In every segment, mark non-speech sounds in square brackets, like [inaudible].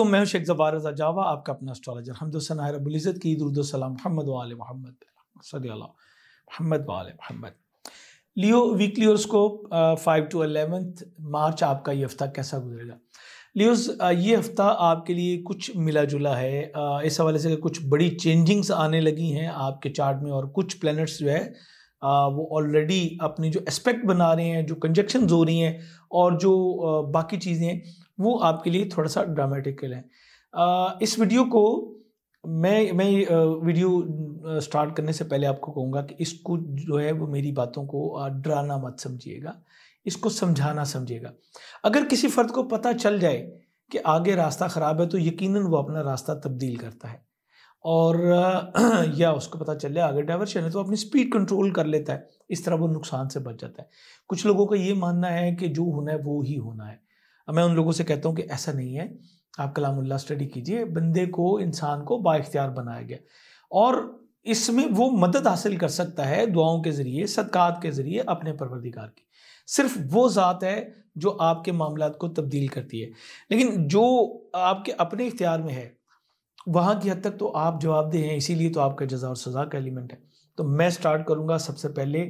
अलैक्म मैं शेख जबार रजा जावा आपका अपना एस्ट्रोलॉजर हमदोसन रबुलज़त की ईद सलाम मोहम्मद वाल मोहम्मद सदल मोहम्मद वाल मोहम्मद लियो वीकली और horoscope five to eleventh March आपका ये हफ्ता कैसा गुजरेगा लियोज uh, ये हफ्ता आपके लिए कुछ मिला जुला है uh, इस हवाले से कुछ बड़ी चेंजिंग्स आने लगी हैं आपके चार्ट में और कुछ प्लैनेट्स जो है uh, वो ऑलरेडी अपनी जो एस्पेक्ट बना रहे हैं जो कंजक्शन हो रही हैं और जो बाकी चीज़ें वो आपके लिए थोड़ा सा ड्रामेटिकल है इस वीडियो को मैं मैं वीडियो स्टार्ट करने से पहले आपको कहूँगा कि इसको जो है वो मेरी बातों को डराना मत समझिएगा इसको समझाना समझिएगा अगर किसी फ़र्द को पता चल जाए कि आगे रास्ता ख़राब है तो यकीनन वो अपना रास्ता तब्दील करता है और [clears throat] या उसको पता चल जाए आगे डाइवर्शन है तो अपनी स्पीड कंट्रोल कर लेता है इस तरह वो नुकसान से बच जाता है कुछ लोगों का ये मानना है कि जो होना है वो ही होना है अब मैं उन लोगों से कहता हूँ कि ऐसा नहीं है आप कलामुल्ला स्टडी कीजिए बंदे को इंसान को बाख्तियार बनाया गया और इसमें वो मदद हासिल कर सकता है दुआओं के ज़रिए सदकात के ज़रिए अपने परवरदिगार की सिर्फ वो ज़ात है जो आपके मामला को तब्दील करती है लेकिन जो आपके अपने इख्तियार में है वहाँ की हद तक तो आप जवाब दे हैं इसीलिए तो आपका जजा और सज़ा का एलिमेंट है तो मैं स्टार्ट करूँगा सबसे पहले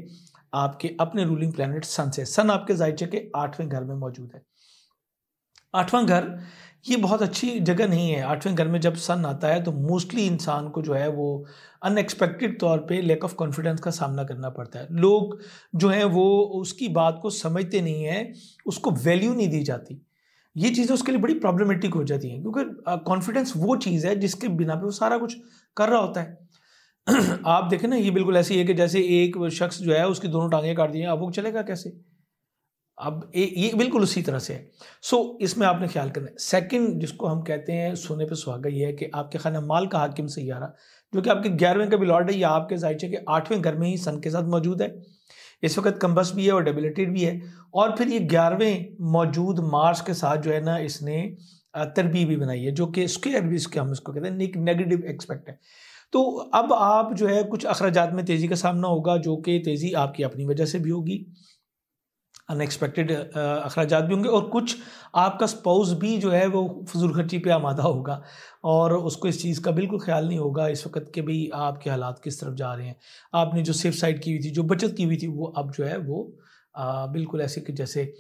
आपके अपने रूलिंग प्लानट सन से सन आपके जायचे के आठवें घर में मौजूद है आठवां घर ये बहुत अच्छी जगह नहीं है आठवें घर में जब सन आता है तो मोस्टली इंसान को जो है वो अनएक्सपेक्टेड तौर पे लैक ऑफ कॉन्फिडेंस का सामना करना पड़ता है लोग जो हैं वो उसकी बात को समझते नहीं हैं उसको वैल्यू नहीं दी जाती ये चीज़ें उसके लिए बड़ी प्रॉब्लमेटिक हो जाती हैं क्योंकि कॉन्फिडेंस वो चीज़ है जिसके बिना पे वो सारा कुछ कर रहा होता है [clears throat] आप देखें ना ये बिल्कुल ऐसी है कि जैसे एक शख्स जो है उसकी दोनों टांगें काट दी हैं अब वो चलेगा कैसे अब ए, ये बिल्कुल उसी तरह से है सो so, इसमें आपने ख्याल करना है सेकंड जिसको हम कहते हैं सोने पे सुहागा ये है कि आपके खाना माल का हाकिम सैारा जो कि आपके ग्यारहवें का भी लॉर्ड है या आपके जायचे के आठवें घर में ही सन के साथ मौजूद है इस वक्त कम्बस भी है और डेबिलिटेड भी है और फिर ये ग्यारहवें मौजूद मार्स के साथ जो है ना इसने तरबी भी बनाई है जो कि स्क्र भी इसके हम इसको कहते हैं नेगेटिव एक्सपेक्ट है तो अब आप जो है कुछ अखराज में तेज़ी का सामना होगा जो कि तेज़ी आपकी अपनी वजह से भी होगी अनएक्सपेक्टेड uh, अखराज भी होंगे और कुछ आपका स्पाउस भी जो है वो फजूल खर्ची पे आमादा होगा और उसको इस चीज़ का बिल्कुल ख्याल नहीं होगा इस वक्त के भी आपके हालात किस तरफ जा रहे हैं आपने जो सेफ साइड की हुई थी जो बचत की हुई थी वो अब जो है वो आ, बिल्कुल ऐसे कि जैसे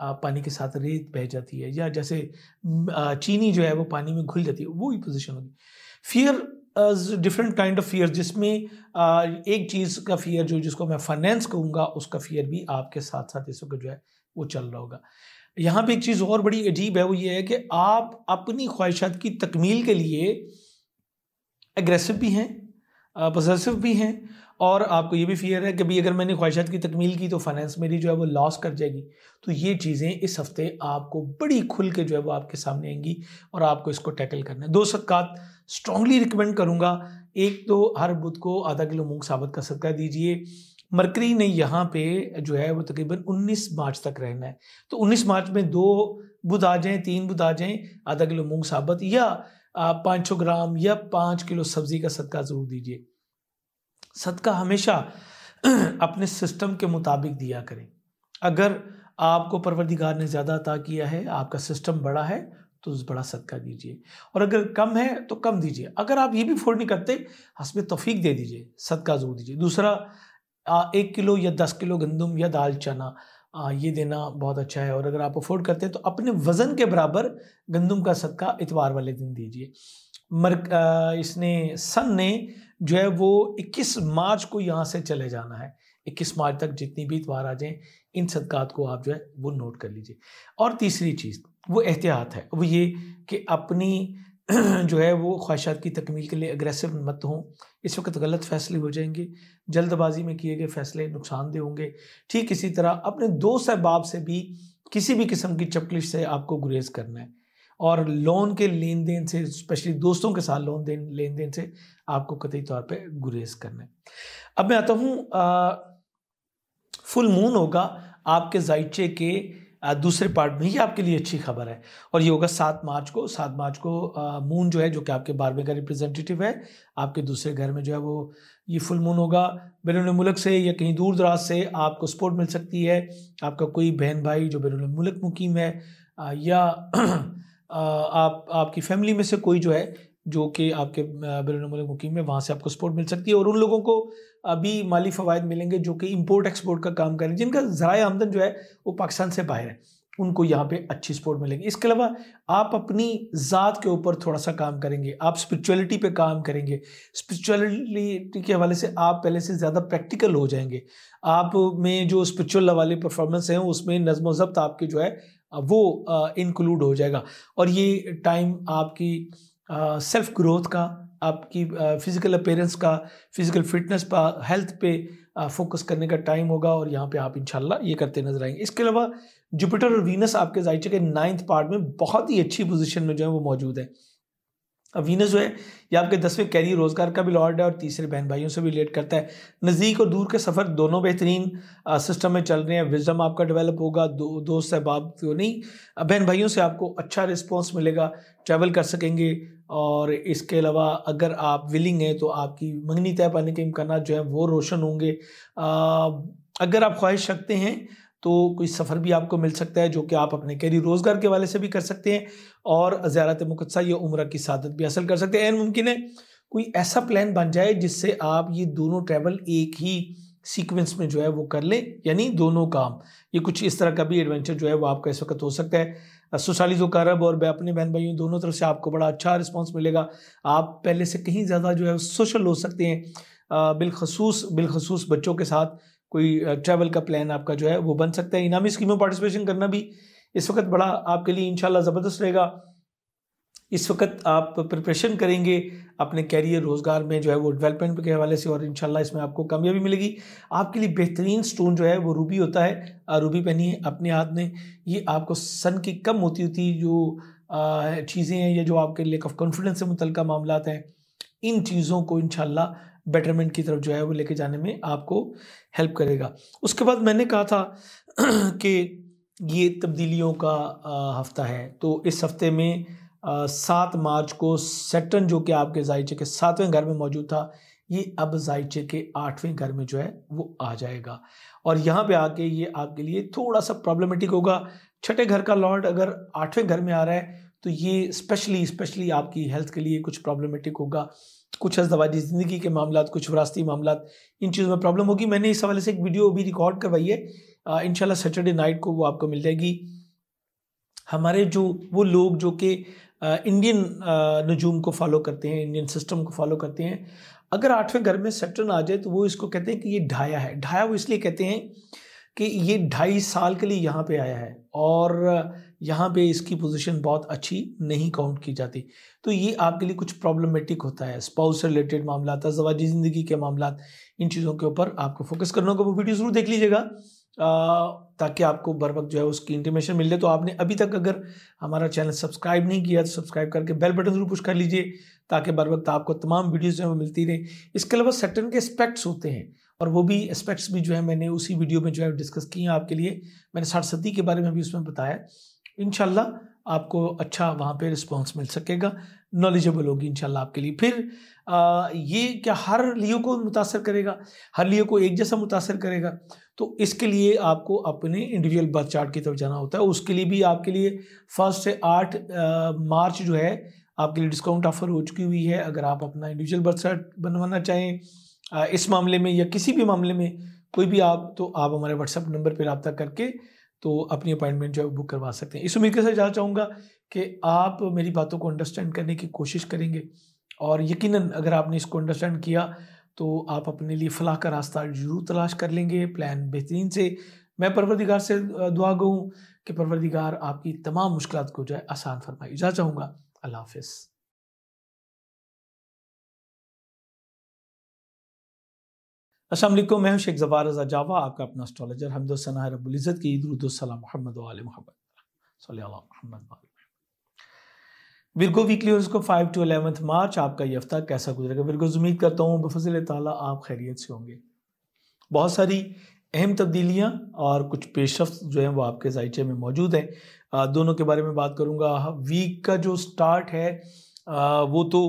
आ, पानी के साथ रेत बह जाती है या जैसे आ, चीनी जो है वो पानी में घुल जाती है वो ही पोजिशन होगी fear different kind of fear जिसमें एक चीज़ का फियर जो जिसको मैं फाइनेंस कहूँगा उसका फियर भी आपके साथ साथ वक्त जो है वो चल रहा होगा यहाँ पे एक चीज़ और बड़ी अजीब है वो ये है कि आप अपनी ख्वाहिशात की तकमील के लिए एग्रेसिव भी हैं पजेसिव भी हैं और आपको ये भी फियर है कि भाई अगर मैंने ख्वाहिशात की तकमील की तो फाइनेंस मेरी जो है वो लॉस कर जाएगी तो ये चीज़ें इस हफ्ते आपको बड़ी खुल के जो है वो आपके सामने आएंगी और आपको इसको टैकल करना है दो सकात स्ट्रांगली रिकमेंड करूंगा एक तो हर बुध को आधा किलो मूंग साबत का सदका दीजिए मरकरी ने यहाँ पे जो है वो तकरीबन 19 मार्च तक रहना है तो 19 मार्च में दो बुध आ जाएं तीन बुध आ जाएं आधा किलो मूंग साबत या पाँच सौ ग्राम या पाँच किलो सब्जी का सदका ज़रूर दीजिए सदका हमेशा [clears throat] अपने सिस्टम के मुताबिक दिया करें अगर आपको परवरदिगार ने ज़्यादा अता किया है आपका सिस्टम बड़ा है तो बड़ा सदका दीजिए और अगर कम है तो कम दीजिए अगर आप ये भी फोर्ड नहीं करते हंसमें तोफ़ीक दे दीजिए सदका ज़रूर दीजिए दूसरा एक किलो या दस किलो गंदम या दाल चना ये देना बहुत अच्छा है और अगर आप अफोर्ड करते हैं तो अपने वज़न के बराबर गंदम का सदका इतवार वाले दिन दीजिए मर इसने सन ने जो है वो 21 मार्च को यहाँ से चले जाना है 21 मार्च तक जितनी भी इतवार आ जाएं इन सदकात को आप जो है वो नोट कर लीजिए और तीसरी चीज़ वो एहतियात है वो ये कि अपनी [clears throat] जो है वो ख्वाहिशात की तकमील के लिए अग्रेसिव मत हों इस वक्त गलत फैसले हो जाएंगे जल्दबाजी में किए गए फैसले नुकसानदेह होंगे ठीक इसी तरह अपने दोस्त अहबाब से भी किसी भी किस्म की चपलिश से आपको गुरेज करना है और लोन के लेन देन से स्पेशली दोस्तों के साथ लोन देन लेन देन से आपको कतई तौर पर गुरेज करना है अब मैं आता हूँ फुल मून होगा आपके जायचे के दूसरे पार्ट में ही आपके लिए अच्छी खबर है और ये होगा सात मार्च को सात मार्च को मून जो है जो कि आपके बारहवें का रिप्रेजेंटेटिव है आपके दूसरे घर में जो है वो ये फुल मून होगा बैरून मुल्क से या कहीं दूर दराज से आपको सपोर्ट मिल सकती है आपका कोई बहन भाई जो बैरून मुल्क मुकीम है या [clears throat] आप आपकी फैमिली में से कोई जो है जो कि आपके बैरून मुकीम में वहाँ से आपको सपोर्ट मिल सकती है और उन लोगों को अभी माली फ़वाद मिलेंगे जो कि इम्पोर्ट एक्सपोर्ट का काम करें जिनका ज़रा आमदन जो है वो पाकिस्तान से बाहर है उनको यहाँ पे अच्छी सपोर्ट मिलेगी इसके अलावा आप अपनी ज़ात के ऊपर थोड़ा सा काम करेंगे आप स्पिरिचुअलिटी पे काम करेंगे स्पिरिचुअलिटी के हवाले से आप पहले से ज़्यादा प्रैक्टिकल हो जाएंगे आप में जो स्पिरिचुअल वाले परफॉर्मेंस हैं उसमें नज़म ज़ब्त आपके जो है वो इंक्लूड हो जाएगा और ये टाइम आपकी सेल्फ ग्रोथ का आपकी फिज़िकल अपेयरेंस का फिज़िकल फिटनेस पर हेल्थ पे फोकस करने का टाइम होगा और यहाँ पे आप इंशाल्लाह ये करते नजर आएंगे इसके अलावा जुपिटर और वीनस आपके जायचे के नाइन्थ पार्ट में बहुत ही अच्छी पोजीशन में जो है वो मौजूद है वीनस जो है ये आपके दसवें कैरियर रोजगार का भी लॉर्ड है और तीसरे बहन भाइयों से भी रिलेट करता है नज़दीक और दूर के सफ़र दोनों बेहतरीन सिस्टम में चल रहे हैं विजडम आपका डेवलप होगा दो दोस्त अहबाब तो नहीं बहन भाइयों से आपको अच्छा रिस्पॉन्स मिलेगा ट्रैवल कर सकेंगे और इसके अलावा अगर आप विलिंग हैं तो आपकी मंगनी तय पाने के इम्कान जो है वो रोशन होंगे आ, अगर आप ख्वाहिश रखते हैं तो कोई सफ़र भी आपको मिल सकता है जो कि आप अपने कैरी रोज़गार के वाले से भी कर सकते हैं और ज़्यारत मुकदसा या उम्र की सादत भी हासिल कर सकते हैं मुमकिन है कोई ऐसा प्लान बन जाए जिससे आप ये दोनों ट्रैवल एक ही सीक्वेंस में जो है वो कर लें यानी दोनों काम ये कुछ इस तरह का भी एडवेंचर जो है वो आपका इस वक्त हो सकता है जो करब और अपने बहन भाइयों दोनों तरफ से आपको बड़ा अच्छा रिस्पॉन्स मिलेगा आप पहले से कहीं ज़्यादा जो है सोशल हो सकते हैं बिलखसूस बिलखसूस बच्चों के साथ कोई ट्रैवल का प्लान आपका जो है वो बन सकता है इनामी स्कीम में पार्टिसिपेशन करना भी इस वक्त बड़ा आपके लिए इंशाल्लाह ज़बरदस्त रहेगा इस वक्त आप प्रिपरेशन करेंगे अपने कैरियर रोज़गार में जो है वो डेवलपमेंट के हवाले से और इंशाल्लाह इसमें आपको कामयाबी मिलेगी आपके लिए बेहतरीन स्टोन जो है वो रूबी होता है रूबी पहनिए अपने हाथ में ये आपको सन की कम होती होती जो चीज़ें हैं या जो आपके लेक ऑफ कॉन्फिडेंस से मुतल मामला हैं इन चीज़ों को इन बेटरमेंट की तरफ जो है वो लेके जाने में आपको हेल्प करेगा उसके बाद मैंने कहा था [clears throat] कि ये तब्दीलियों का हफ्ता है तो इस हफ्ते में सात मार्च को सेटन जो कि आपके जायचे के सातवें घर में मौजूद था ये अब जायचे के आठवें घर में जो है वो आ जाएगा और यहाँ पे आके ये आपके लिए थोड़ा सा प्रॉब्लमेटिक होगा छठे घर का लॉर्ड अगर आठवें घर में आ रहा है तो ये स्पेशली स्पेशली आपकी हेल्थ के लिए कुछ प्रॉब्लमेटिक होगा कुछ अजदवाजी ज़िंदगी के मामला कुछ वरासती मामला इन चीज़ों में प्रॉब्लम होगी मैंने इस हवाले से एक वीडियो भी रिकॉर्ड करवाई है इन सैटरडे नाइट को वो आपको मिल जाएगी हमारे जो वो लोग जो कि इंडियन नजूम को फॉलो करते हैं इंडियन सिस्टम को फॉलो करते हैं अगर आठवें घर में सेटन आ जाए तो वो इसको कहते हैं कि ये ढाया है ढाया वो इसलिए कहते हैं कि ये ढाई साल के लिए यहाँ पे आया है और यहाँ पे इसकी पोजीशन बहुत अच्छी नहीं काउंट की जाती तो ये आपके लिए कुछ प्रॉब्लमेटिक होता है स्पाउस से रिलेटेड मामला तजवाजी ज़िंदगी के मामला इन चीज़ों के ऊपर आपको फोकस करना होगा वो वीडियो ज़रूर देख लीजिएगा ताकि आपको बर वक्त जो है उसकी इंटीमेशन मिल जाए तो आपने अभी तक अगर हमारा चैनल सब्सक्राइब नहीं किया तो सब्सक्राइब करके बेल बटन जरूर पुश कर लीजिए ताकि बर वक्त आपको तमाम वीडियोज़ जो है मिलती रहे इसके अलावा सेटन के एस्पेक्ट्स होते हैं और वो भी एस्पेक्ट्स भी जो है मैंने उसी वीडियो में जो है डिस्कस किए हैं आपके लिए मैंने साठ सदी के बारे में भी उसमें बताया इन आपको अच्छा वहाँ पे रिस्पॉन्स मिल सकेगा नॉलेजेबल होगी इनशाला आपके लिए फिर आ, ये क्या हर लियो को मुतासर करेगा हर लियो को एक जैसा मुतासर करेगा तो इसके लिए आपको अपने इंडिविजुअल बर्थ चार्ट की तरफ जाना होता है उसके लिए भी आपके लिए फर्स्ट से आठ मार्च जो है आपके लिए डिस्काउंट ऑफर हो चुकी हुई है अगर आप अपना इंडिविजुअल बर्थ चार्ट बनवाना चाहें आ, इस मामले में या किसी भी मामले में कोई भी आप तो आप हमारे व्हाट्सएप नंबर पर रबता करके तो अपनी अपॉइंटमेंट जो है बुक करवा सकते हैं इस उम्मीद के साथ जाना चाहूँगा कि आप मेरी बातों को अंडरस्टैंड करने की कोशिश करेंगे और यकीनन अगर आपने इसको अंडरस्टैंड किया तो आप अपने लिए फलाह का रास्ता जरूर तलाश कर लेंगे प्लान बेहतरीन से मैं परवरदिगार से दुआ गूँ कि परवरदिगार आपकी तमाम मुश्किल को जो है आसान फरमाए जा चाहूँगा अल्लाह हाफिज़ असल मैं हूं शेख जवार रजा जावा आपका अपना एस्ट्रोलॉजर हमदोसना रबुल्ज़त की दरुद्सलम मोहम्मद वाल मोहम्मद विरगो वीकली उसको फाइव टू अलेवंथ मार्च आपका ये हफ्ता कैसा गुजरेगा विरगो उम्मीद करता हूँ बफजल ताली आप खैरियत से होंगे बहुत सारी अहम तब्दीलियाँ और कुछ पेशरफ जो हैं वो आपके जायचे में मौजूद हैं दोनों के बारे में बात करूँगा वीक हाँ, का जो स्टार्ट है वो तो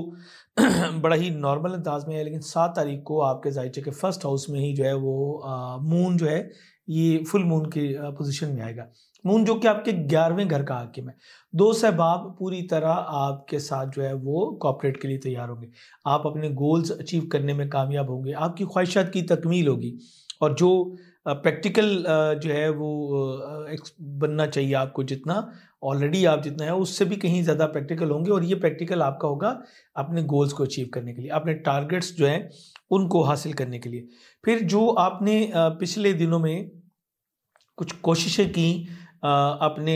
[clears throat] बड़ा ही नॉर्मल अंदाज में है लेकिन सात तारीख को आपके जायचे के फर्स्ट हाउस में ही जो है वो मून जो है ये फुल मून की पोजीशन में आएगा मून जो कि आपके ग्यारहवें घर का हाकिम है दो सहबाब पूरी तरह आपके साथ जो है वो कॉपरेट के लिए तैयार होंगे आप अपने गोल्स अचीव करने में कामयाब होंगे आपकी ख्वाहिशात की तकमील होगी और जो प्रैक्टिकल जो है वो बनना चाहिए आपको जितना ऑलरेडी आप जितना है उससे भी कहीं ज़्यादा प्रैक्टिकल होंगे और ये प्रैक्टिकल आपका होगा अपने गोल्स को अचीव करने के लिए अपने टारगेट्स जो हैं उनको हासिल करने के लिए फिर जो आपने पिछले दिनों में कुछ कोशिशें की अपने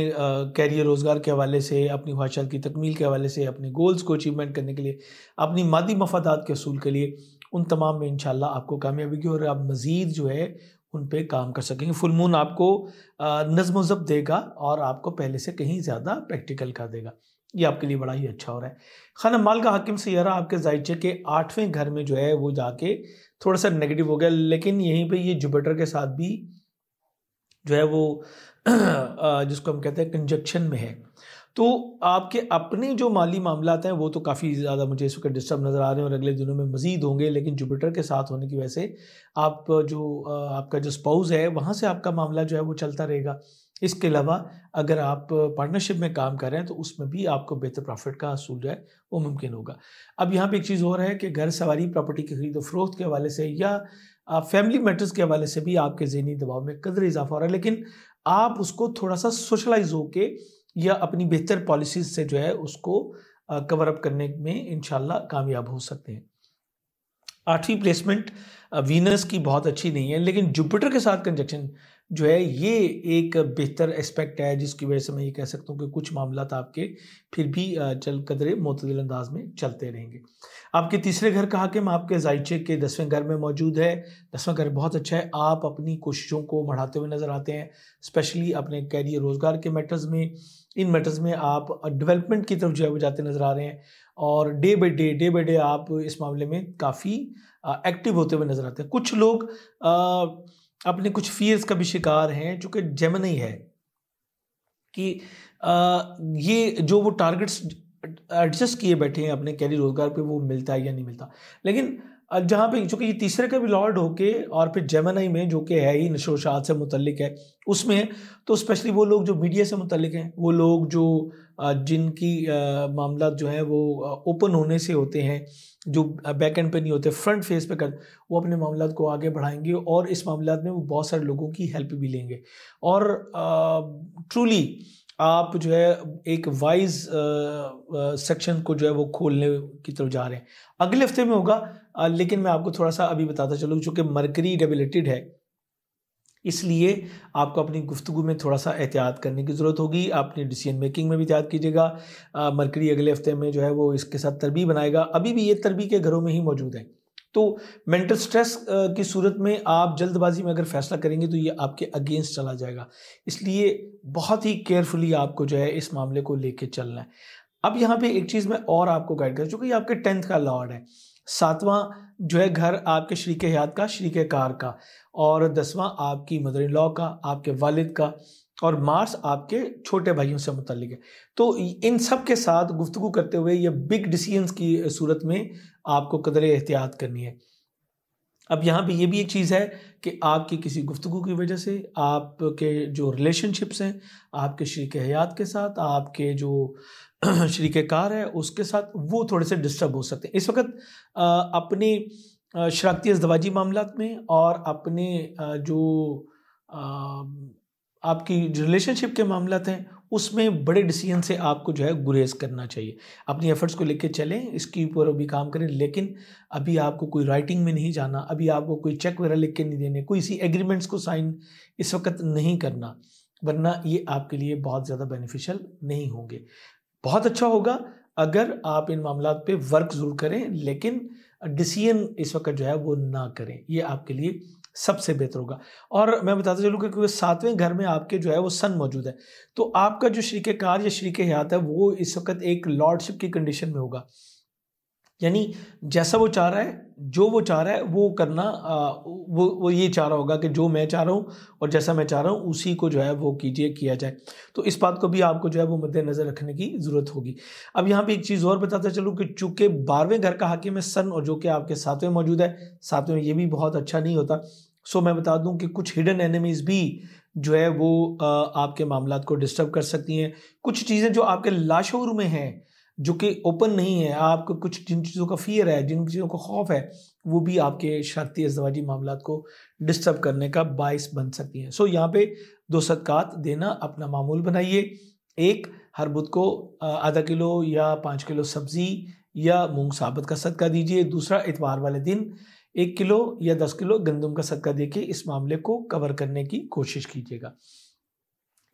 कैरियर रोज़गार के हवाले से अपनी ख्वाहिशात की तकमील के हवाले से अपने गोल्स को अचीवमेंट करने के लिए अपनी मादी मफादात के असूल के लिए उन तमाम में इंशाल्लाह आपको कामयाबी की और आप मज़ीद जो है उन पे काम कर सकेंगे फुल मून आपको नज़म जब देगा और आपको पहले से कहीं ज़्यादा प्रैक्टिकल कर देगा ये आपके लिए बड़ा ही अच्छा हो रहा है खाना माल का हाकिम यार आपके जायचे के आठवें घर में जो है वो जाके थोड़ा सा नेगेटिव हो गया लेकिन यहीं पर ये जुपिटर के साथ भी जो है वो [clears throat] जिसको हम कहते हैं कंजक्शन में है तो आपके अपने जो माली मामला हैं वो तो काफ़ी ज़्यादा मुझे इस वक्त डिस्टर्ब नज़र आ रहे हैं और अगले दिनों में मज़ीद होंगे लेकिन जुपिटर के साथ होने की वजह से आप जो आपका जो स्पाउस है वहाँ से आपका मामला जो है वो चलता रहेगा इसके अलावा अगर आप पार्टनरशिप में काम कर रहे हैं तो उसमें भी आपको बेहतर प्रॉफिट का असूल जो है वो मुमकिन होगा अब यहाँ पे एक चीज़ और है कि घर सवारी प्रॉपर्टी की खरीद फरोख्त के हवाले से या फैमिली मैटर्स के हवाले से भी आपके जहनी दबाव में कदर इजाफा हो रहा है लेकिन आप उसको थोड़ा सा सोशलाइज होकर या अपनी बेहतर पॉलिसीज से जो है उसको कवर अप करने में इन कामयाब हो सकते हैं आठवीं प्लेसमेंट वीनस की बहुत अच्छी नहीं है लेकिन जुपिटर के साथ कंजक्शन जो है ये एक बेहतर एस्पेक्ट है जिसकी वजह से मैं ये कह सकता हूँ कि कुछ मामला आपके फिर भी चल कदरे मतदिल अंदाज में चलते रहेंगे आपके तीसरे घर का हाकिम आपके जायचे के दसवें घर में मौजूद है दसवें घर बहुत अच्छा है आप अपनी कोशिशों को बढ़ाते हुए नज़र आते हैं स्पेशली अपने कैरियर रोज़गार के मैटर्स में इन मैटर्स में आप डेवलपमेंट की तरफ जो है वो जाते नज़र आ रहे हैं और day by day day by day आप इस मामले में काफ़ी एक्टिव होते हुए नज़र आते हैं कुछ लोग अपने कुछ फियर्स का भी शिकार हैं चूँकि जेमनी है कि ये जो वो टारगेट्स एडजस्ट किए बैठे हैं अपने कैरियर रोजगार पे वो मिलता है या नहीं मिलता लेकिन जहाँ पे चूँकि ये तीसरे का भी लॉर्ड होके और फिर जेमनाई में जो कि है ही नशोशात से मुतलिक है उसमें तो स्पेशली वो लोग जो मीडिया से मुतलिक हैं वो लोग जो जिनकी मामला जो है वो ओपन होने से होते हैं जो बैक एंड पे नहीं होते फ्रंट फेस पे कर वो अपने मामला को आगे बढ़ाएंगे और इस मामला में वो बहुत सारे लोगों की हेल्प भी लेंगे और ट्रूली आप जो है एक वाइज सेक्शन को जो है वो खोलने की तरफ जा रहे हैं अगले हफ्ते में होगा आ, लेकिन मैं आपको थोड़ा सा अभी बताता चलूँ चूँकि मरकरी रेबिलेटेड है इसलिए आपको अपनी गुफ्तु में थोड़ा सा एहतियात करने की ज़रूरत होगी अपनी डिसीजन मेकिंग में भी एहतियात कीजिएगा मरकरी अगले हफ्ते में जो है वो इसके साथ तरबी बनाएगा अभी भी ये तरबी के घरों में ही मौजूद है तो मेंटल स्ट्रेस की सूरत में आप जल्दबाजी में अगर फैसला करेंगे तो ये आपके अगेंस्ट चला जाएगा इसलिए बहुत ही केयरफुली आपको जो है इस मामले को लेके चलना है अब यहाँ पे एक चीज़ मैं और आपको गाइड कर चूँकि ये आपके टेंथ का लॉर्ड है सातवां जो है घर आपके शरीक हयात का शरीक कार का और दसवां आपकी मदर इन लॉ का आपके वालिद का और मार्स आपके छोटे भाइयों से मुतलिक है तो इन सब के साथ गुफ्तु करते हुए ये बिग डिसीजंस की सूरत में आपको कदर एहतियात करनी है अब यहाँ पे ये भी एक चीज़ है कि आपकी किसी गुफ्तु की वजह से आपके जो रिलेशनशिप्स हैं आपके शरीक हयात के साथ आपके जो [clears throat] शरीक कार है उसके साथ वो थोड़े से डिस्टर्ब हो सकते हैं इस वक्त अपने शराकती अजदवाजी मामला में और अपने जो आपकी रिलेशनशिप के मामला हैं उसमें बड़े डिसीजन से आपको जो है गुरेज करना चाहिए अपनी एफर्ट्स को लेके चलें इसके ऊपर अभी काम करें लेकिन अभी आपको कोई राइटिंग में नहीं जाना अभी आपको कोई चेक वगैरह लिख के नहीं देने कोई इसी एग्रीमेंट्स को साइन इस वक्त नहीं करना वरना ये आपके लिए बहुत ज़्यादा बेनिफिशियल नहीं होंगे बहुत अच्छा होगा अगर आप इन मामला पे वर्क ज़रूर करें लेकिन डिसीजन इस वक्त जो है वो ना करें ये आपके लिए सबसे बेहतर होगा और मैं बताता चलूँ कि क्योंकि सातवें घर में आपके जो है वो सन मौजूद है तो आपका जो के कार या शरीक हयात है वो इस वक्त एक लॉर्डशिप की कंडीशन में होगा यानी जैसा वो चाह रहा है जो वो चाह रहा है वो करना आ, वो वो ये चाह रहा होगा कि जो मैं चाह रहा हूँ और जैसा मैं चाह रहा हूँ उसी को जो है वो कीजिए किया जाए तो इस बात को भी आपको जो है वो मद्देनज़र रखने की ज़रूरत होगी अब यहाँ पे एक चीज़ और बताता चलूँ कि चूँकि बारहवें घर का हाकिम है सन और जो कि आपके सातवें मौजूद है सातवें ये भी बहुत अच्छा नहीं होता सो मैं बता दूं कि कुछ हिडन एनिमीज़ भी जो है वो आपके मामला को डिस्टर्ब कर सकती हैं कुछ चीज़ें जो आपके लाशोर में हैं जो कि ओपन नहीं है आपको कुछ जिन चीज़ों का फियर है जिन चीज़ों का खौफ है वो भी आपके शर्ती अजवाजी मामला को डिस्टर्ब करने का बायस बन सकती हैं सो यहाँ पे दो सदकात देना अपना मामूल बनाइए एक हर बुध को आधा किलो या पाँच किलो सब्ज़ी या मूंग साबत का सदका दीजिए दूसरा इतवार वाले दिन एक किलो या दस किलो गंदम का सदका देके इस मामले को कवर करने की कोशिश कीजिएगा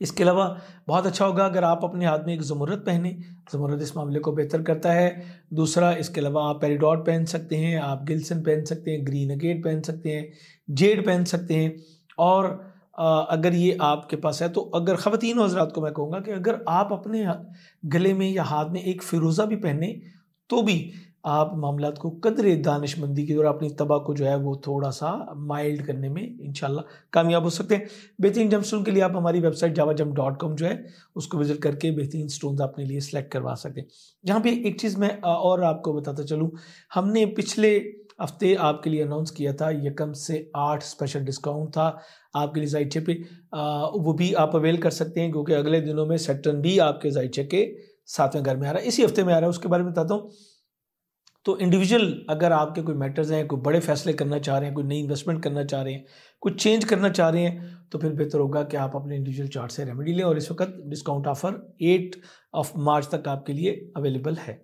इसके अलावा बहुत अच्छा होगा अगर आप अपने हाथ में एक ज़मूरत पहने ज़मूरत इस मामले को बेहतर करता है दूसरा इसके अलावा आप पेरीडॉट पहन सकते हैं आप गिल्सन पहन सकते हैं ग्रीन अगेट पहन सकते हैं जेड पहन सकते हैं और अगर ये आपके पास है तो अगर ख़वान हजरात को मैं कहूँगा कि अगर आप अपने गले में या हाथ में एक फ़िरोज़ा भी पहने तो भी आप मामला को कदर दानशमंदी की और अपनी तबाह को जो है वो थोड़ा सा माइल्ड करने में इन कामयाब हो सकते हैं बेहतरीन जम स्टोन के लिए आप हमारी वेबसाइट जावा जम डॉट कॉम जो है उसको विजिट करके बेहतरीन स्टोन अपने लिए सिलेक्ट करवा सकते हैं जहाँ पे एक चीज़ मैं और आपको बताता चलूँ हमने पिछले हफ्ते आपके लिए अनाउंस किया था यकम से आठ स्पेशल डिस्काउंट था आपके लिए जायचे पे वो भी आप अवेल कर सकते हैं क्योंकि अगले दिनों में सेटन भी आपके जायचे के सातवें घर में आ रहा है इसी हफ्ते में आ रहा है उसके बारे में बताता हूँ तो इंडिविजुअल अगर आपके कोई मैटर्स हैं कोई बड़े फैसले करना चाह रहे हैं कोई नई इन्वेस्टमेंट करना चाह रहे हैं कुछ चेंज करना चाह रहे हैं तो फिर बेहतर होगा कि आप अपने इंडिविजुअल चार्ट से रेमेडी लें और इस वक्त discount offer eight of March तक आपके लिए अवेलेबल है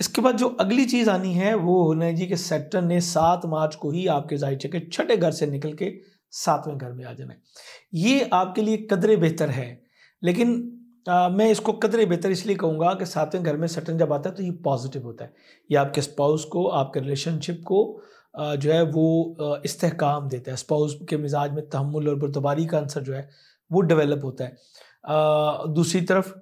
इसके बाद जो अगली चीज़ आनी है वो होना है जी कि सेक्टर ने सात मार्च को ही आपके जायचे के छठे घर से निकल के सातवें घर में आ जाना है ये आपके लिए कदरे बेहतर है लेकिन आ, मैं इसको कदरे बेहतर इसलिए कहूँगा कि सातवें घर में सटन जब आता है तो ये पॉजिटिव होता है ये आपके स्पाउस को आपके रिलेशनशिप को आ, जो है वो इस्तेकाम देता है स्पाउस के मिजाज में तहमुल और बुरदबारी का आंसर जो है वो डेवलप होता है आ, दूसरी तरफ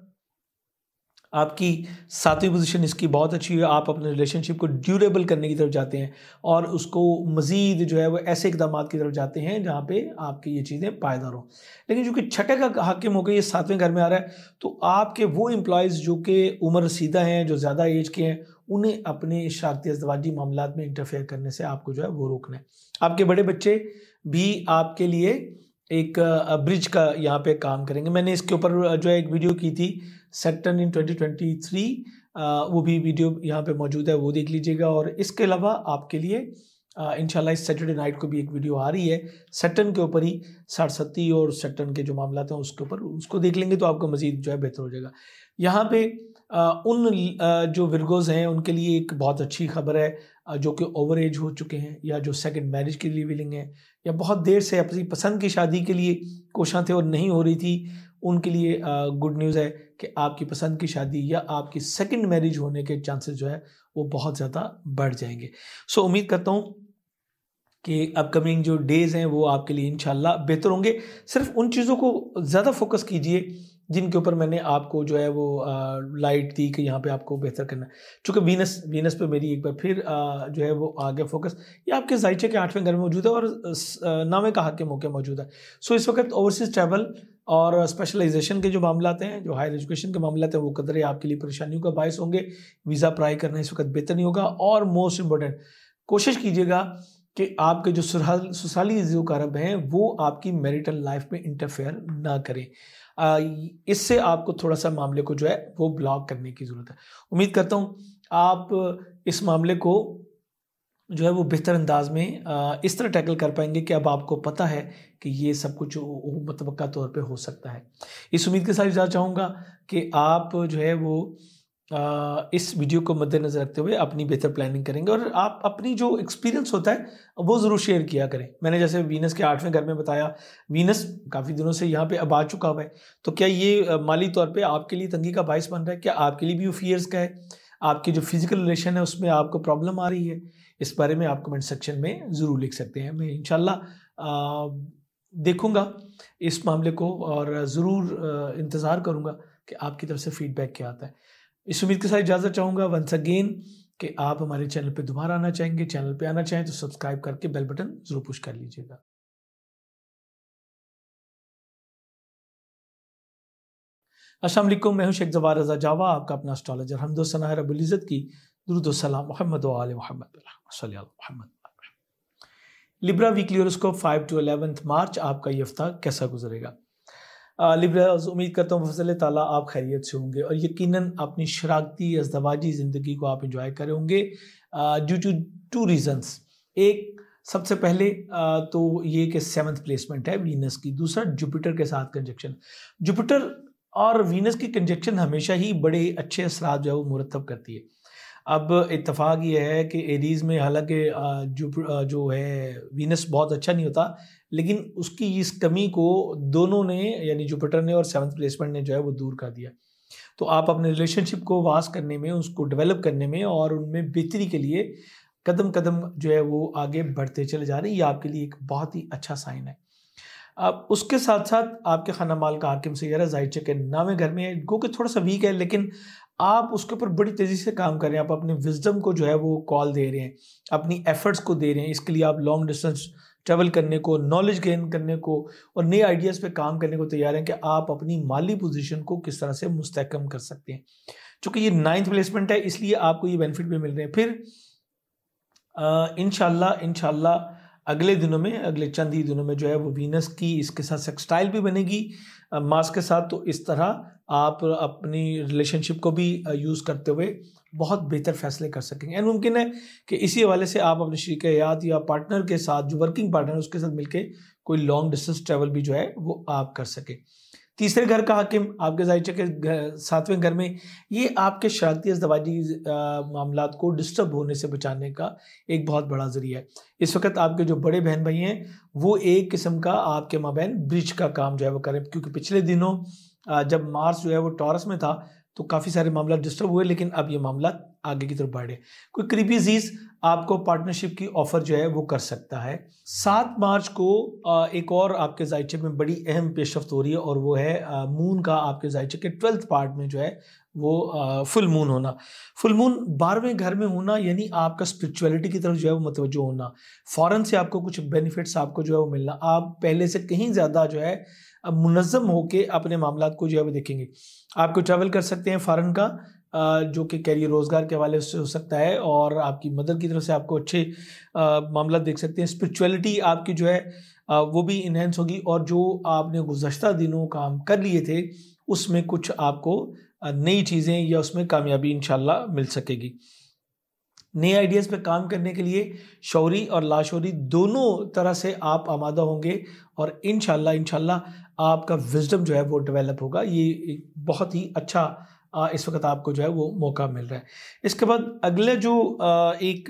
आपकी सातवीं पोजीशन इसकी बहुत अच्छी है आप अपने रिलेशनशिप को ड्यूरेबल करने की तरफ जाते हैं और उसको मज़ीद जो है वो ऐसे इकदाम की तरफ जाते हैं जहाँ पर आपकी ये चीज़ें पायदार हों लेकिन चूँकि छठे का हाकिम होकर ये सातवें घर में आ रहा है तो आपके वो एम्प्लॉयज़ जो कि उम्र सीधा हैं जो ज़्यादा एज के हैं उन्हें अपने शारती अजवाजी मामला में इंटरफेयर करने से आपको जो है वो रोकना है आपके बड़े बच्चे भी आपके लिए एक ब्रिज का यहाँ पे काम करेंगे मैंने इसके ऊपर जो है एक वीडियो की थी सेक्टन इन 2023 वो भी वीडियो यहाँ पे मौजूद है वो देख लीजिएगा और इसके अलावा आपके लिए इनशाला इस सैटरडे नाइट को भी एक वीडियो आ रही है सेटन के ऊपर ही सरसती और सेटन के जो मामला हैं उसके ऊपर उसको देख लेंगे तो आपको मजीद जो है बेहतर हो जाएगा यहाँ पे आ, उन आ, जो विरगोज़ हैं उनके लिए एक बहुत अच्छी खबर है जो कि ओवर एज हो चुके हैं या जो सेकंड मैरिज के लिए विलिंग है या बहुत देर से अपनी पसंद की शादी के लिए कोशां थे और नहीं हो रही थी उनके लिए गुड न्यूज़ है कि आपकी पसंद की शादी या आपकी सेकंड मैरिज होने के चांसेस जो है वो बहुत ज़्यादा बढ़ जाएंगे सो so, उम्मीद करता हूँ कि अपकमिंग जो डेज़ हैं वो आपके लिए इन बेहतर होंगे सिर्फ उन चीज़ों को ज़्यादा फोकस कीजिए जिनके ऊपर मैंने आपको जो है वो आ, लाइट दी कि यहाँ पे आपको बेहतर करना चूँकि वीनस वीनस पे मेरी एक बार फिर आ, जो है वो आ गया फोकस ये आपके जायचे के आठवें घर में मौजूद है और नावे का हक के मौके मौजूद है सो इस वक्त ओवरसीज़ ट्रैवल और स्पेशलाइजेशन के जो मामला हैं जो हायर एजुकेशन के मामला हैं वो कदर आपके लिए परेशानियों का बायस होंगे वीज़ा अप्लाई करना इस वक्त बेहतर नहीं होगा और मोस्ट इम्पोर्टेंट कोशिश कीजिएगा कि आपके जो सुसाली जो कारब हैं वो आपकी मेरिटल लाइफ में इंटरफेयर ना करें इससे आपको थोड़ा सा मामले को जो है वो ब्लॉक करने की ज़रूरत है उम्मीद करता हूँ आप इस मामले को जो है वो बेहतर अंदाज में इस तरह टैकल कर पाएंगे कि अब आपको पता है कि ये सब कुछ मतवक़ा तौर पे हो सकता है इस उम्मीद के साथ इजाज़ चाहूँगा कि आप जो है वो इस वीडियो को मद्देनजर रखते हुए अपनी बेहतर प्लानिंग करेंगे और आप अपनी जो एक्सपीरियंस होता है वो ज़रूर शेयर किया करें मैंने जैसे वीनस के आठवें घर में बताया वीनस काफ़ी दिनों से यहाँ पे अब आ चुका हुआ है तो क्या ये माली तौर पे आपके लिए तंगी का बायस बन रहा है क्या आपके लिए भी फीयर्स का है आपकी जो फिज़िकल रिलेशन है उसमें आपको प्रॉब्लम आ रही है इस बारे में आप कमेंट सेक्शन में ज़रूर लिख सकते हैं मैं इनशाला देखूँगा इस मामले को और ज़रूर इंतज़ार करूंगा कि आपकी तरफ से फीडबैक क्या आता है इस उम्मीद के साथ इजाज़त चाहूंगा वंस अगेन कि आप हमारे चैनल पे दोबारा आना चाहेंगे चैनल पे आना चाहें तो सब्सक्राइब करके बेल बटन ज़रूर पुश कर लीजिएगा अस्सलाम वालेकुम मैं हूं शेख जवार रजा जावा आपका अपना एस्ट्रोलॉजर स्टॉलजर हमदोसना इज़्ज़त की सलाम Mohammad Mohammad Libra weekly horoscope five to eleventh March आपका ये हफ्ता कैसा गुजरेगा लिब्रज उम्मीद करता हूँ फसल ताला आप खैरियत से होंगे और यकीन अपनी शराकती अजदवाजी ज़िंदगी को आप इंजॉय करें होंगे ड्यू टू टू रीज़न्स एक सबसे पहले आ, तो ये कि सेवन्थ प्लेसमेंट है वीनस की दूसरा जुपिटर के साथ कंजक्शन जुपिटर और वीनस की कंजक्शन हमेशा ही बड़े अच्छे असरा जो है वो मुरतब करती है अब इतफाक ये है कि एरीज में हालांकि जो जो है वीनस बहुत अच्छा नहीं होता लेकिन उसकी इस कमी को दोनों ने यानी जुपिटर ने और सेवन्थ प्लेसमेंट ने जो है वो दूर कर दिया तो आप अपने रिलेशनशिप को वास करने में उसको डेवलप करने में और उनमें बेहतरी के लिए कदम कदम जो है वो आगे बढ़ते चले जा रहे हैं ये आपके लिए एक बहुत ही अच्छा साइन है अब उसके साथ साथ आपके खाना माल का हाकिम से जाहिर चेक नावे घर में है गो के थोड़ा सा वीक है लेकिन आप उसके ऊपर बड़ी तेज़ी से काम कर रहे हैं आप अपने विजडम को जो है वो कॉल दे रहे हैं अपनी एफर्ट्स को दे रहे हैं इसके लिए आप लॉन्ग डिस्टेंस ट्रैवल करने को नॉलेज गेन करने को और नए आइडियाज़ पे काम करने को तैयार हैं कि आप अपनी माली पोजीशन को किस तरह से मुस्तकम कर सकते हैं चूँकि ये नाइन्थ प्लेसमेंट है इसलिए आपको ये बेनिफिट भी मिल रहे हैं फिर इन शाला अगले दिनों में अगले चंद ही दिनों में जो है वो वीनस की इसके साथ सेक्सटाइल भी बनेगी मास के साथ तो इस तरह आप अपनी रिलेशनशिप को भी यूज़ करते हुए बहुत बेहतर फैसले कर सकेंगे एंड मुमकिन है कि इसी हवाले से आप अपने शरीक याद या पार्टनर के साथ जो वर्किंग पार्टनर उसके साथ मिलकर कोई लॉन्ग डिस्टेंस ट्रैवल भी जो है वो आप कर सकें तीसरे घर का हाकिम आपके जायचे के सातवें घर में ये आपके शरारती अजदवाजी मामला को डिस्टर्ब होने से बचाने का एक बहुत बड़ा जरिया है इस वक्त आपके जो बड़े बहन भाई हैं वो एक किस्म का आपके माँ बहन ब्रिज का काम जो है वो करें क्योंकि पिछले दिनों जब मार्स जो है वो टॉरस में था तो काफ़ी सारे मामला डिस्टर्ब हुए लेकिन अब ये मामला आगे की तरफ बढ़े कोई करीबी जीज आपको पार्टनरशिप की ऑफर जो है वो कर सकता है सात मार्च को एक और आपके जायचे में बड़ी अहम पेशरफ हो रही है और वो है मून का आपके जायचे के ट्वेल्थ पार्ट में जो है वो फुल मून होना फुल मून बारहवें घर में होना यानी आपका स्पिरिचुअलिटी की तरफ जो है वो मतवजो होना फ़ौरन से आपको कुछ बेनिफिट्स आपको जो है वो मिलना आप पहले से कहीं ज़्यादा जो है अब मुनज़म होकर अपने मामला को जो है वो देखेंगे आपको ट्रैवल कर सकते हैं फ़ारन का जो कि कैरियर रोज़गार के हवाले से हो सकता है और आपकी मदर की तरफ से आपको अच्छे मामला देख सकते हैं स्परिचुअलिटी आपकी जो है वो भी इन्हेंस होगी और जो आपने गुजशत दिनों काम कर लिए थे उसमें कुछ आपको नई चीज़ें या उसमें कामयाबी इन मिल सकेगी नए आइडियाज़ पे काम करने के लिए शौरी और लाशौरी दोनों तरह से आप आमादा होंगे और इन शाला आपका विजडम जो है वो डेवलप होगा ये बहुत ही अच्छा इस वक्त आपको जो है वो मौका मिल रहा है इसके बाद अगले जो एक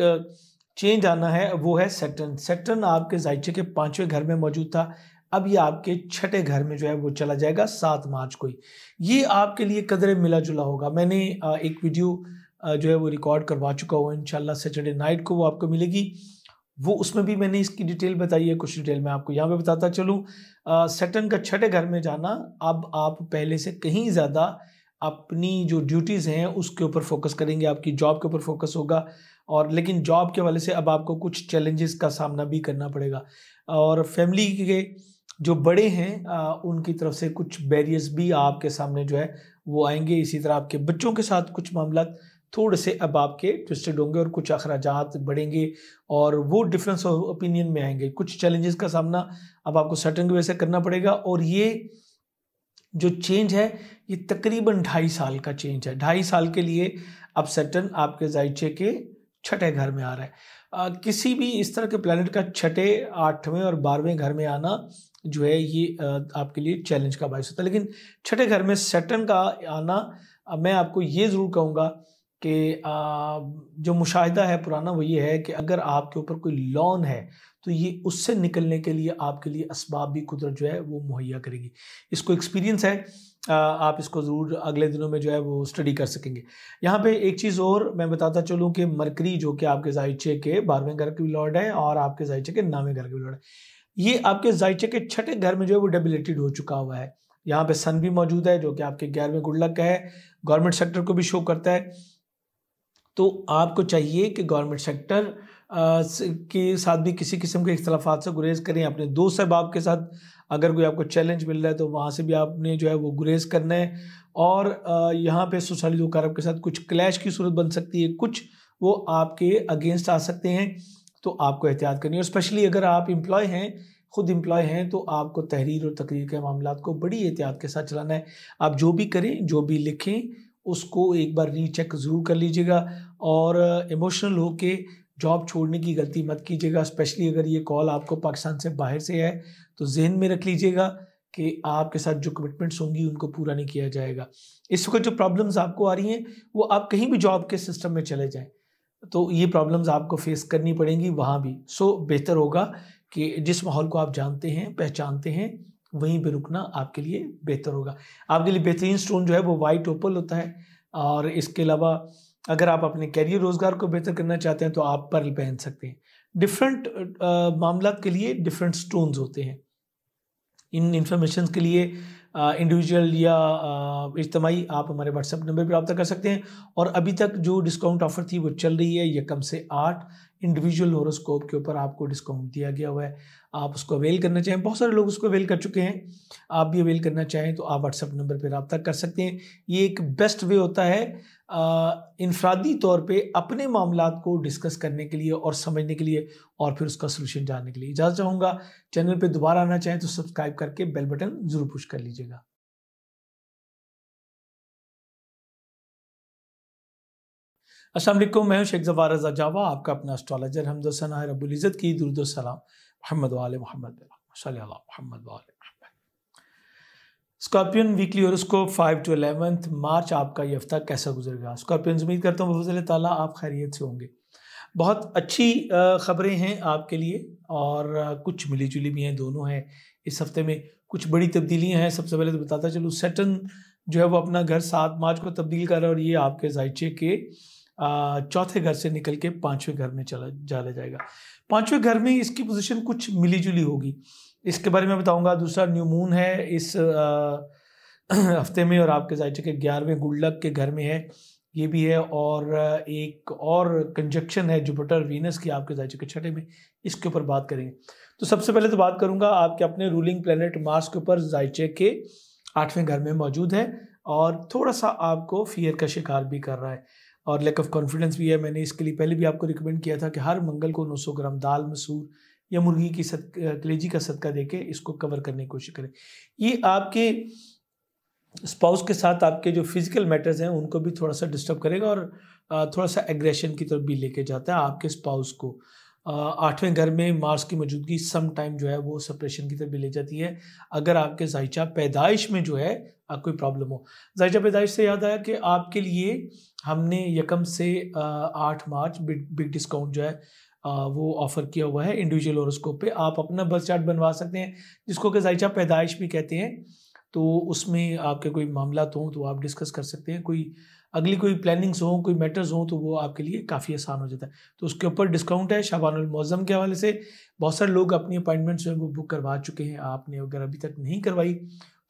चेंज आना है वो है सेटन सेटन आपके जायचे के पाँचवें घर में मौजूद था अब ये आपके छठे घर में जो है वो चला जाएगा सात मार्च को ही ये आपके लिए कदर मिला जुला होगा मैंने एक वीडियो जो है वो रिकॉर्ड करवा चुका हूँ इन सैटरडे नाइट को वो आपको मिलेगी वो उसमें भी मैंने इसकी डिटेल बताई है कुछ डिटेल मैं आपको यहाँ पे बताता चलूँ सेटन का छठे घर में जाना अब आप पहले से कहीं ज़्यादा अपनी जो ड्यूटीज़ हैं उसके ऊपर फोकस करेंगे आपकी जॉब के ऊपर फोकस होगा और लेकिन जॉब के वाले से अब आपको कुछ चैलेंजेस का सामना भी करना पड़ेगा और फैमिली के जो बड़े हैं आ, उनकी तरफ से कुछ बैरियर्स भी आपके सामने जो है वो आएंगे इसी तरह आपके बच्चों के साथ कुछ मामला थोड़े से अब आपके ट्विस्टेड होंगे और कुछ अखराज बढ़ेंगे और वो डिफरेंस ऑफ ओपिनियन में आएंगे कुछ चैलेंजेस का सामना अब आपको सर्टन की वजह से करना पड़ेगा और ये जो चेंज है ये तकरीबन ढाई साल का चेंज है ढाई साल के लिए अब सर्टन आपके जायचे के छठे घर में आ रहा है आ, किसी भी इस तरह के प्लानट का छठे आठवें और बारहवें घर में आना जो है ये आपके लिए चैलेंज का बायस होता है लेकिन छठे घर में सेटन का आना मैं आपको ये ज़रूर कहूँगा कि जो मुशाहिदा है पुराना वो ये है कि अगर आपके ऊपर कोई लॉन है तो ये उससे निकलने के लिए आपके लिए इसबाब भी कुदरत जो है वो मुहैया करेगी इसको एक्सपीरियंस है आप इसको ज़रूर अगले दिनों में जो है वो स्टडी कर सकेंगे यहाँ पे एक चीज़ और मैं बताता चलूँ कि मरकरी जो कि आपके जायचे के बारहवें घर के भी लॉर्ड है और आपके जायचे के नावें घर के भी लॉर्ड है ये आपके जायचे के छठे घर में जो है वो डेबिलेटेड हो चुका हुआ है यहाँ पे सन भी मौजूद है जो कि आपके ग्यारहवें गुड लक है गवर्नमेंट सेक्टर को भी शो करता है तो आपको चाहिए कि गवर्नमेंट सेक्टर के साथ भी किसी किस्म के इख्तलाफात से गुरेज करें अपने दोस्त सहबाब के साथ अगर कोई आपको चैलेंज मिल रहा है तो वहाँ से भी आपने जो है वो गुरेज करना है और यहाँ पे सोशल दो कारब के साथ कुछ क्लैश की सूरत बन सकती है कुछ वो आपके अगेंस्ट आ सकते हैं तो आपको एहतियात करनी है और स्पेशली अगर आप इम्प्लॉय हैं खुद इम्प्लॉय हैं तो आपको तहरीर और तकरीर के मामला को बड़ी एहतियात के साथ चलाना है आप जो भी करें जो भी लिखें उसको एक बार रीचेक ज़रूर कर लीजिएगा और इमोशनल हो के जॉब छोड़ने की गलती मत कीजिएगा स्पेशली अगर ये कॉल आपको पाकिस्तान से बाहर से है तो जहन में रख लीजिएगा कि आपके साथ जो कमिटमेंट्स होंगी उनको पूरा नहीं किया जाएगा इस वक्त जो प्रॉब्लम्स आपको आ रही हैं वो आप कहीं भी जॉब के सिस्टम में चले जाएं तो ये प्रॉब्लम्स आपको फेस करनी पड़ेंगी वहाँ भी सो बेहतर होगा कि जिस माहौल को आप जानते हैं पहचानते हैं वहीं पे रुकना आपके लिए बेहतर होगा आपके लिए बेहतरीन स्टोन जो है वो वाइट ओपल होता है और इसके अलावा अगर आप अपने कैरियर रोज़गार को बेहतर करना चाहते हैं तो आप पर्ल पहन सकते हैं डिफरेंट मामला के लिए डिफरेंट स्टोन्स होते हैं इन इंफॉर्मेशन के लिए इंडिविजुअल या इज्तमाही आप हमारे व्हाट्सएप नंबर पर रब्ता कर सकते हैं और अभी तक जो डिस्काउंट ऑफर थी वो चल रही है ये कम से आठ इंडिविजुअल हॉरोस्कोप के ऊपर आपको डिस्काउंट दिया गया हुआ है आप उसको अवेल करना चाहें बहुत सारे लोग उसको अवेल कर चुके हैं आप भी अवेल करना चाहें तो आप व्हाट्सअप नंबर पर रबता कर सकते हैं ये एक बेस्ट वे होता है इनफरादी तौर पर अपने मामला को डिस्कस करने के लिए और समझने के लिए और फिर उसका सोल्यूशन जानने के लिए इजाज़त चाहूँगा चैनल पर दोबारा आना चाहें तो सब्सक्राइब करके बेल बटन ज़रूर पुश कर लीजिएगा असलम मैं हूं शेख जवार रजा जावा आपका अपना एस्ट्रॉलॉजर हमदोसना रबुल्ज़त की दुरुदोसलाम मोहम्मद वाल मोहम्मद मोहम्मद वाल स्कॉर्पियन वीकली और फाइव टू अलेवंथ मार्च आपका ये हफ्ता कैसा गुजरेगा स्कॉर्पियन उम्मीद करता हूँ फजल ताला आप खैरियत से होंगे बहुत अच्छी खबरें हैं आपके लिए और कुछ मिली जुली भी हैं दोनों हैं इस हफ्ते में कुछ बड़ी तब्दीलियां हैं सबसे पहले तो बताता चलो सेटन जो है वो अपना घर सात मार्च को तब्दील कर रहा है और ये आपके जायचे के चौथे घर से निकल के पांचवें घर में चला चला जाएगा पांचवें घर में इसकी पोजीशन कुछ मिली जुली होगी इसके बारे में बताऊंगा दूसरा न्यू मून है इस [clears throat] हफ्ते में और आपके जायचे के ग्यारहवें गुडलक के घर में है ये भी है और एक और कंजक्शन है जुपिटर वीनस की आपके जायचे के छठे में इसके ऊपर बात करेंगे तो सबसे पहले तो बात करूंगा आपके अपने रूलिंग प्लेनेट मार्स के ऊपर जायचे के आठवें घर में मौजूद है और थोड़ा सा आपको फियर का शिकार भी कर रहा है और लैक ऑफ कॉन्फिडेंस भी है मैंने इसके लिए पहले भी आपको रिकमेंड किया था कि हर मंगल को 900 ग्राम दाल मसूर या मुर्गी की सद कलेजी का सदका देके इसको कवर करने की कोशिश करें ये आपके स्पाउस के साथ आपके जो फिज़िकल मैटर्स हैं उनको भी थोड़ा सा डिस्टर्ब करेगा और थोड़ा सा एग्रेशन की तरफ भी लेके जाता है आपके स्पाउस को आठवें घर में मार्स की मौजूदगी सम टाइम जो है वो सप्रेशन की तरफ भी ले जाती है अगर आपके जायचा पैदाइश में जो है कोई प्रॉब्लम हो जायजा पैदाइश से याद आया कि आपके लिए हमने यकम से आठ मार्च बिग बिग डिस्काउंट जो है वो ऑफ़र किया हुआ है इंडिविजुअल हॉरोस्कोप पे आप अपना बर्थ चार्ट बनवा सकते हैं जिसको कि जायचा पैदाइश भी कहते हैं तो उसमें आपके कोई मामला तो हों तो आप डिस्कस कर सकते हैं कोई अगली कोई प्लानिंग्स हों कोई मैटर्स हों तो वो आपके लिए काफ़ी आसान हो जाता है तो उसके ऊपर डिस्काउंट है शाबानमौज़म के हवाले से बहुत सारे लोग अपनी अपॉइंटमेंट्स जो है वो बुक करवा चुके हैं आपने अगर अभी तक नहीं करवाई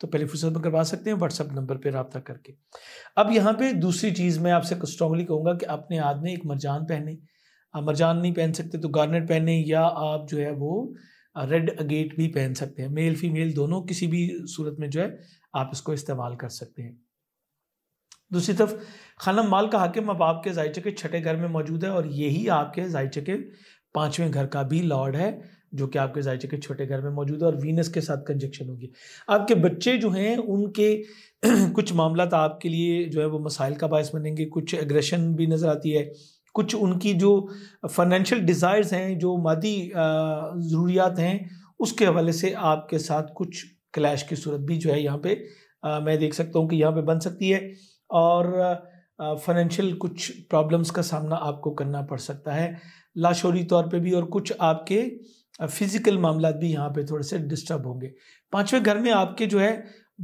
तो पहले फुर्सत में करवा सकते हैं व्हाट्सअप नंबर पर रबता करके अब यहाँ पर दूसरी चीज़ मैं आपसे स्ट्रांगली कहूँगा कि अपने आदमी एक मरजान पहने आप मरजान नहीं पहन सकते तो गार्नेट पहने या आप जो है वो रेड अगेट भी पहन सकते हैं मेल फीमेल दोनों किसी भी सूरत में जो है आप इसको इस्तेमाल कर सकते हैं दूसरी तरफ खानम माल का हाकिम अब आपके जायचे के छठे घर में मौजूद है और यही आपके जायचे के पांचवें घर का भी लॉर्ड है जो कि आपके जायचे के छोटे घर में मौजूद है और वीनस के साथ कंजक्शन होगी आपके बच्चे जो हैं उनके [clears throat] कुछ मामला तो आपके लिए जो है वो मसाइल का बायस बनेंगे कुछ एग्रेशन भी नज़र आती है कुछ उनकी जो फाइनेंशियल डिज़ायर्स हैं जो मादी ज़रूरियात हैं उसके हवाले से आपके साथ कुछ क्लैश की सूरत भी जो है यहाँ पे आ, मैं देख सकता हूँ कि यहाँ पे बन सकती है और फाइनेंशियल कुछ प्रॉब्लम्स का सामना आपको करना पड़ सकता है लाशोरी तौर पे भी और कुछ आपके फिजिकल मामला भी यहाँ पे थोड़े से डिस्टर्ब होंगे पांचवें घर में आपके जो है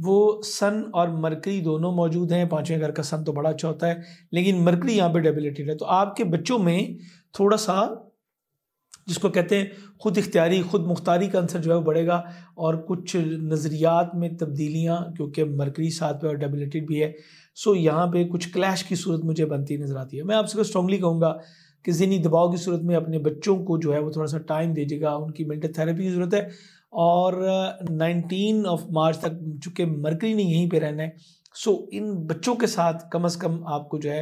वो सन और मरकरी दोनों मौजूद हैं पांचवें घर का सन तो बड़ा अच्छा होता है लेकिन मरकरी यहाँ पे डेबिलिटेड है तो आपके बच्चों में थोड़ा सा जिसको कहते हैं खुद इख्तियारी खुद मुख्तारी का आंसर जो है वो बढ़ेगा और कुछ नज़रियात में तब्दीलियाँ क्योंकि मरकरी साथ में और डेबिलिटेड भी है सो यहाँ पे कुछ क्लैश की सूरत मुझे बनती नज़र आती है मैं आपसे सबको स्ट्रांगली कहूँगा कि जहनी दबाव की सूरत में अपने बच्चों को जो है वो थोड़ा सा टाइम दीजिएगा उनकी मेंटल थेरेपी की ज़रूरत है और 19 ऑफ मार्च तक चूँकि मरकरी ने यहीं पे रहना है सो इन बच्चों के साथ कम अज़ कम आपको जो है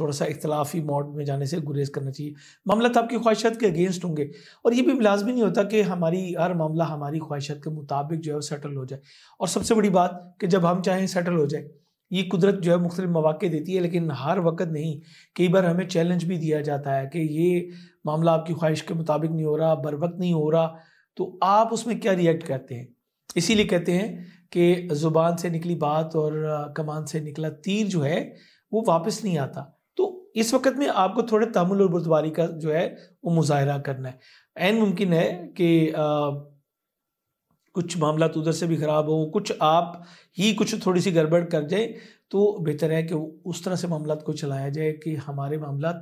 थोड़ा सा इख्तलाफी मोड में जाने से गुरेज करना चाहिए मामला तो आपकी ख्वाहिशात के अगेंस्ट होंगे और ये भी लाजमी नहीं होता कि हमारी हर मामला हमारी ख्वाहिशात के मुताबिक जो है वो सेटल हो जाए और सबसे बड़ी बात कि जब हम चाहें सेटल हो जाए ये कुदरत जो है मुख्तलि मौाक़े देती है लेकिन हर वक्त नहीं कई बार हमें चैलेंज भी दिया जाता है कि ये मामला आपकी ख्वाहिश के मुताबिक नहीं हो रहा बर वक्त नहीं हो रहा तो आप उसमें क्या रिएक्ट करते हैं इसीलिए कहते हैं कि ज़ुबान से निकली बात और कमान से निकला तीर जो है वो वापस नहीं आता तो इस वक्त में आपको थोड़े तहमुल और बुरदबारी का जो है वो मुजाहरा करना है एन मुमकिन है कि कुछ मामला तो उधर से भी ख़राब हो कुछ आप ही कुछ थोड़ी सी गड़बड़ कर जाए तो बेहतर है कि उस तरह से मामला को चलाया जाए कि हमारे मामला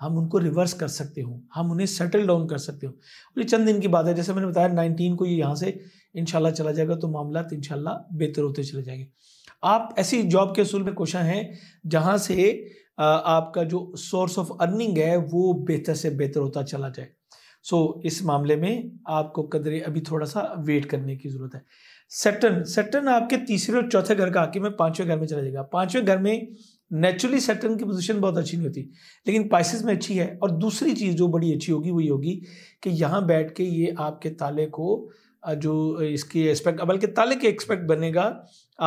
हम उनको रिवर्स कर सकते हो हम उन्हें सेटल डाउन कर सकते हो ये चंद दिन की बात है जैसे मैंने बताया नाइनटीन को ये यहाँ से इनशाला चला जाएगा तो मामला शाला बेहतर होते चले जाएंगे आप ऐसी जॉब के असूल में कोशा हैं जहाँ से आपका जो सोर्स ऑफ अर्निंग है वो बेहतर से बेहतर होता चला जाए सो so, इस मामले में आपको कदरे अभी थोड़ा सा वेट करने की ज़रूरत है सेटन सेटन आपके तीसरे और चौथे घर का आके में पांचवें घर में चला जाएगा पांचवें घर में नेचुरली सेटन की पोजीशन बहुत अच्छी नहीं होती लेकिन पाइसिस में अच्छी है और दूसरी चीज़ जो बड़ी अच्छी होगी वो ये होगी कि यहाँ बैठ के ये आपके ताले को जो इसकी एक्सपेक्ट बल्कि ताले के एक्सपेक्ट बनेगा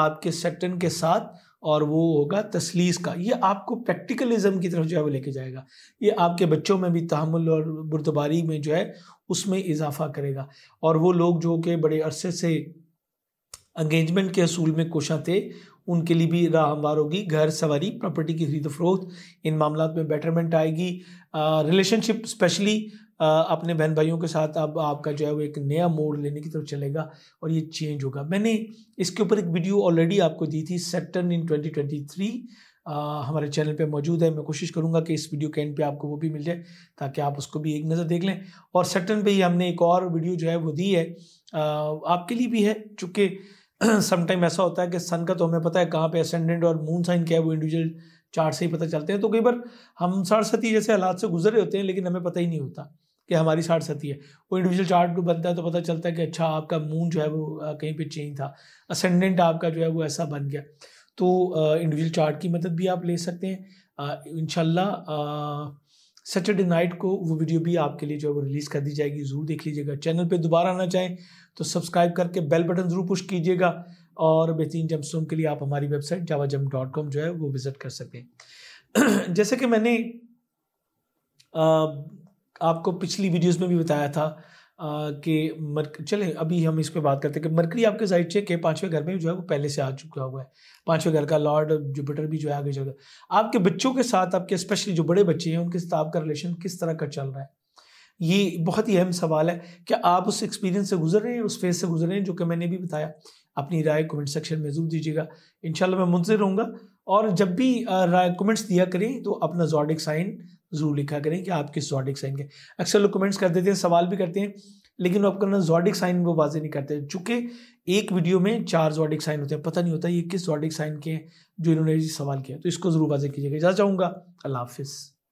आपके सेटन के साथ और वो होगा तसलीस का ये आपको प्रैक्टिकलिज्म की तरफ जो है वो लेके जाएगा ये आपके बच्चों में भी तहमुल और बुरदबारी में जो है उसमें इजाफा करेगा और वो लोग जो कि बड़े अरसे से अंगेजमेंट के असूल में कोशा थे उनके लिए भी राह हमवार होगी घर सवारी प्रॉपर्टी की खरीद फरोख्त इन मामला में बेटरमेंट आएगी रिलेशनशिप स्पेशली अपने बहन भाइयों के साथ अब आपका जो है वो एक नया मोड लेने की तरफ चलेगा और ये चेंज होगा मैंने इसके ऊपर एक वीडियो ऑलरेडी आपको दी थी सेटन इन 2023 आ, हमारे चैनल पे मौजूद है मैं कोशिश करूँगा कि इस वीडियो के एंड पे आपको वो भी मिल जाए ताकि आप उसको भी एक नज़र देख लें और सेटन पे ही हमने एक और वीडियो जो है वो दी है आ, आपके लिए भी है चूँकि समटाइम [clears throat] ऐसा होता है कि सन का तो हमें पता है कहाँ पे असेंडेंट और मून साइन क्या है वो इंडिविजुअल चार्ट से ही पता चलते हैं तो कई बार हम सरस्वती जैसे हालात से गुजर रहे होते हैं लेकिन हमें पता ही नहीं होता कि हमारी साठ सती है वो इंडिविजुअल चार्ट बनता है तो पता चलता है कि अच्छा आपका मून जो है वो कहीं पे चेंज था असेंडेंट आपका जो है वो ऐसा बन गया तो इंडिविजुअल चार्ट की मदद भी आप ले सकते हैं इन सैटरडे नाइट को वो वीडियो भी आपके लिए जो है वो रिलीज़ कर दी जाएगी ज़रूर देख लीजिएगा चैनल पे दोबारा आना चाहें तो सब्सक्राइब करके बेल बटन ज़रूर पुश कीजिएगा और बेहतरीन जम के लिए आप हमारी वेबसाइट जावा जम डॉट कॉम जो है वो विज़िट कर सकते हैं [clears throat] जैसे कि मैंने आपको पिछली वीडियोस में भी बताया था कि चले अभी हम इस पर बात करते हैं कि मरकरी आपके साइड चेक के पांचवें घर में जो है वो पहले से आ चुका हुआ है पांचवें घर का लॉर्ड जुपिटर भी जो है आगे चल आपके बच्चों के साथ आपके स्पेशली जो बड़े बच्चे हैं उनके साथ आपका रिलेशन किस तरह का चल रहा है ये बहुत ही अहम सवाल है कि आप उस एक्सपीरियंस से गुजर रहे हैं उस फेज से गुजर रहे हैं जो कि मैंने भी बताया अपनी राय कमेंट सेक्शन में जरूर दीजिएगा इनशाला मैं मुंतजर रहूँगा और जब भी राय कमेंट्स दिया करें तो अपना जॉडिक साइन जरूर लिखा करें कि आप किस जॉडिक साइन के अक्सर लोग कमेंट्स कर देते हैं सवाल भी करते हैं लेकिन वो आपका जॉडिक साइन वो वाजे नहीं करते चूंकि एक वीडियो में चार जॉडिक साइन होते हैं पता नहीं होता ये किस जॉडिक साइन के हैं जो इन्होंने सवाल किया तो इसको ज़रूर वाजे कीजिएगा जा चाहूँगा अल्लाह हाफिज़